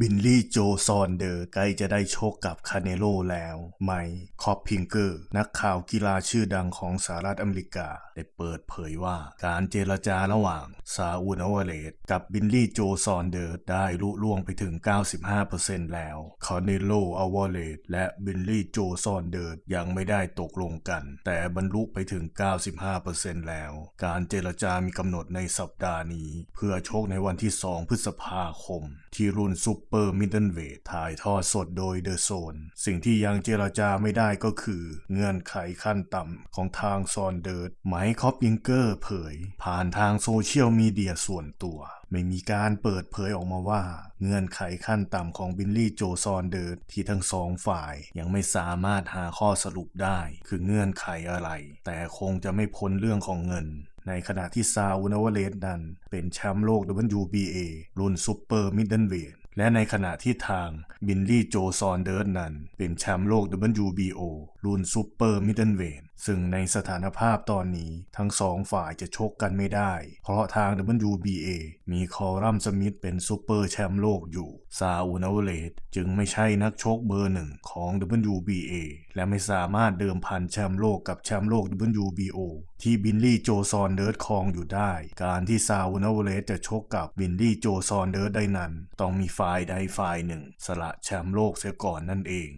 บินลี่โจซอนเดอร์ใกล้จะได้โชคกับคาเนโลแล้วไมคคอปพิงเกอร์นักข่าวกีฬาชื่อดังของสหรัฐอเมริกา ได้เปิดเผยว่า การเจรจาระหว่างซาอุนอวเลตกับบินลี่โจซอนเดอร์ได้ลุล่วงไปถึง 95%แล้ว คาเนโลอวเลตและบินลี่โจซอนเดอร์ยังไม่ได้ตกลงกัน แต่บรรลุไปถึง 95%แล้ว การเจรจามีกำหนดในสัปดาห์นี้ เพื่อโชคในวันที่ 2 พฤษภาคมที่รุ่นซูเปอร์มิดเดิลเวทถ่ายทอดสดโดยเดอะโซน สิ่งที่ยังเจราจาไม่ได้ก็คือ เงื่อนไขขั้นต่ำของทางซอนเดิร์ดไมค์คอปยิงเกอร์เผย ผ่านทางโซเชียลมีเดียส่วนตัว ไม่มีการเปิดเผยออกมาว่า เงื่อนไขขั้นต่ำของบิลลี่โจซอนเดิร์ดที่ทั้งสองฝ่ายยังไม่สามารถหาข้อสรุปได้คือเงื่อนไขอะไร แต่คงจะไม่พ้นเรื่องของเงินในขณะที่ซาอุนาวเลสนั้นเป็นแชมป์โลก WBA รุ่นซูเปอร์มิดเดิลเวทและในขณะที่ทางบินลี่โจซอนเดิร์ดนั้นเป็นแชมป์โลก WBO รุ่นซูเปอร์มิดเดิลเวทซึ่งในสถานภาพตอนนี้ทั้งสองฝ่ายจะชกกันไม่ได้ เพราะทาง WBA มีคอรัมสมิธเป็นซูเปอร์แชมป์โลกอยู่ซาอูนาเวลตจึงไม่ใช่นักชกเบอร์หนึ่งของ WBA และไม่สามารถเดิมพันแชมป์โลกกับแชมป์โลก WBO ที่บินลี่โจซอนเดิร์ดคองอยู่ได้ การที่ซาอูนาวเลตจะชกกับบินลี่โจซอนเดิร์ดได้นั้น ต้องมีฝ่ายใดฝ่ายหนึ่งสละแชมป์โลกเสียก่อนนั่นเอง